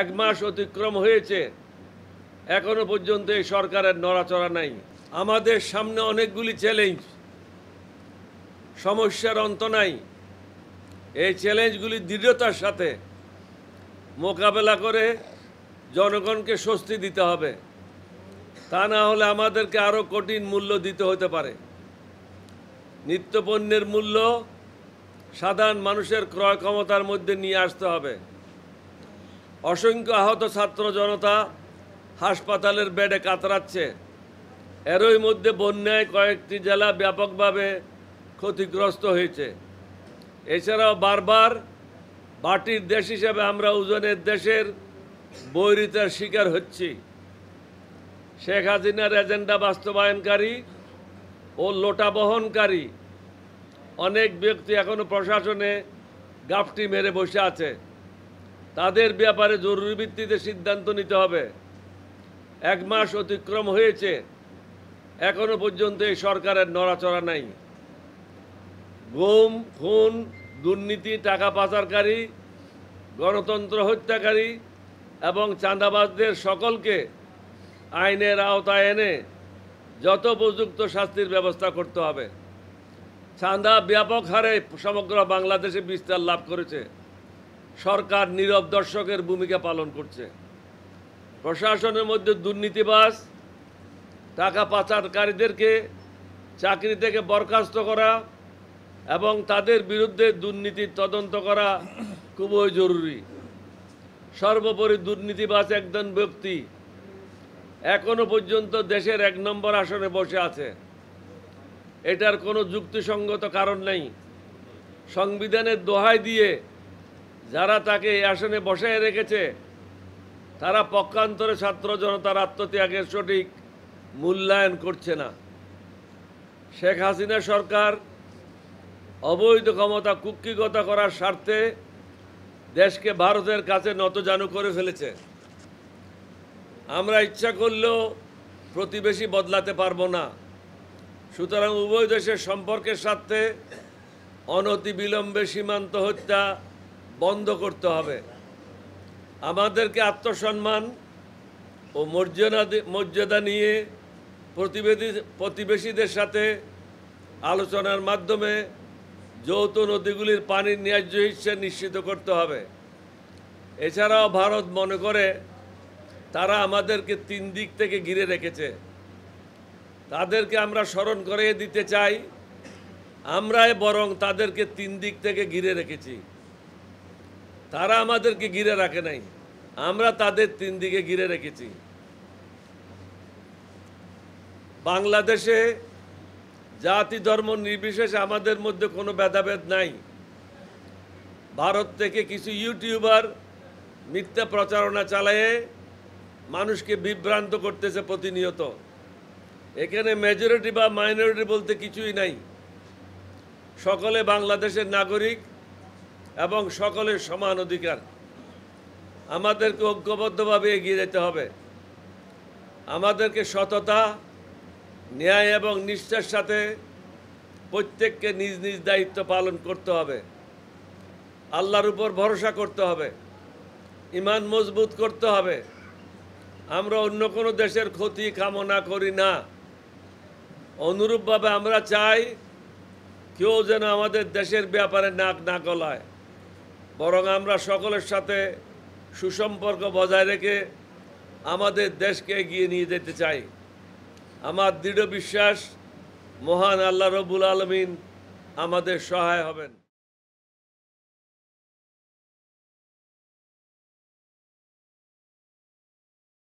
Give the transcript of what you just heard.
এক মাস অতিক্রম হয়েছে এখনো পর্যন্ত এই সরকারের নড়াচড়া নাই আমাদের সামনে অনেকগুলি চ্যালেঞ্জ সমস্যার অন্ত নাই এই চ্যালেঞ্জগুলি দৃঢ়তার সাথে মোকাবেলা করে জনগণকে স্বস্তি দিতে হবে তা না হলে আমাদেরকে আরও কঠিন মূল্য দিতে হতে পারে নিত্যপণ্যের মূল্য সাধারণ মানুষের ক্রয় ক্ষমতার মধ্যে নিয়ে আসতে হবে অসংখ্য আহত ছাত্র জনতা হাসপাতালের বেডে কাতরাচ্ছে এরই মধ্যে বন্যায় কয়েকটি জেলা ব্যাপকভাবে ক্ষতিগ্রস্ত হয়েছে এছাড়াও বারবার বাটির দেশ হিসেবে আমরা ওজনের দেশের বৈরিতার শিকার হচ্ছি শেখ হাসিনার এজেন্ডা বাস্তবায়নকারী ও লোটা বহনকারী অনেক ব্যক্তি এখনও প্রশাসনে গাফটি মেরে বসে আছে তাদের ব্যাপারে জরুরি ভিত্তিতে সিদ্ধান্ত নিতে হবে এক মাস অতিক্রম হয়েছে এখনো পর্যন্ত এই সরকারের নড়াচড়া নাই গোম খুন দুর্নীতি টাকা পাচারকারী গণতন্ত্র হত্যাকারী এবং চাঁদাবাজদের সকলকে আইনের আওতায় এনে যত উপযুক্ত শাস্তির ব্যবস্থা করতে হবে চাঁদা ব্যাপক হারে সমগ্র বাংলাদেশে বিস্তার লাভ করেছে সরকার নীরব দর্শকের ভূমিকা পালন করছে প্রশাসনের মধ্যে দুর্নীতিবাস টাকা পাচারকারীদেরকে চাকরি থেকে বরখাস্ত করা এবং তাদের বিরুদ্ধে দুর্নীতির তদন্ত করা খুবই জরুরি সর্বোপরি দুর্নীতিবাস একজন ব্যক্তি এখনও পর্যন্ত দেশের এক নম্বর আসনে বসে আছে এটার কোনো যুক্তিসঙ্গত কারণ নেই সংবিধানের দোহাই দিয়ে যারা তাকে এই আসনে বসায় রেখেছে তারা পক্ষান্তরে ছাত্র জনতার আত্মত্যাগের সঠিক মূল্যায়ন করছে না শেখ হাসিনা সরকার অবৈধ ক্ষমতা কুক্ষিগতা করার স্বার্থে দেশকে ভারতের কাছে নতজানু করে ফেলেছে আমরা ইচ্ছা করলেও প্রতিবেশী বদলাতে পারবো না সুতরাং উভয় দেশের সম্পর্কের স্বার্থে অনতিবিলম্বে সীমান্ত হত্যা বন্ধ করতে হবে আমাদেরকে আত্মসম্মান ও মর্যাদা মর্যাদা নিয়ে প্রতিবেদী প্রতিবেশীদের সাথে আলোচনার মাধ্যমে যৌথ নদীগুলির পানির ন্যায্য হিসেবে নিশ্চিত করতে হবে এছাড়াও ভারত মনে করে তারা আমাদেরকে তিন দিক থেকে ঘিরে রেখেছে তাদেরকে আমরা স্মরণ করে দিতে চাই আমরাই বরং তাদেরকে তিন দিক থেকে ঘিরে রেখেছি তারা আমাদেরকে ঘিরে রাখে নাই আমরা তাদের তিন দিকে ঘিরে রেখেছি বাংলাদেশে জাতি ধর্ম নির্বিশেষে আমাদের মধ্যে কোনো ভেদাভেদ নাই ভারত থেকে কিছু ইউটিউবার মিথ্যা প্রচারণা চালায়ে মানুষকে বিভ্রান্ত করতেছে প্রতিনিয়ত এখানে মেজরিটি বা মাইনরিটি বলতে কিছুই নাই সকলে বাংলাদেশের নাগরিক এবং সকলের সমান অধিকার আমাদেরকে ঐক্যবদ্ধভাবে এগিয়ে যেতে হবে আমাদেরকে সততা ন্যায় এবং নিষ্ঠার সাথে প্রত্যেককে নিজ নিজ দায়িত্ব পালন করতে হবে আল্লাহর উপর ভরসা করতে হবে ইমান মজবুত করতে হবে আমরা অন্য কোনো দেশের ক্ষতি কামনা করি না অনুরূপভাবে আমরা চাই কেউ যেন আমাদের দেশের ব্যাপারে নাক না গলায় বরং আমরা সকলের সাথে সুসম্পর্ক বজায় রেখে আমাদের দেশকে এগিয়ে নিয়ে যেতে চাই আমার দৃঢ় বিশ্বাস মহান আল্লাহ রবুল আলমিন আমাদের সহায় হবেন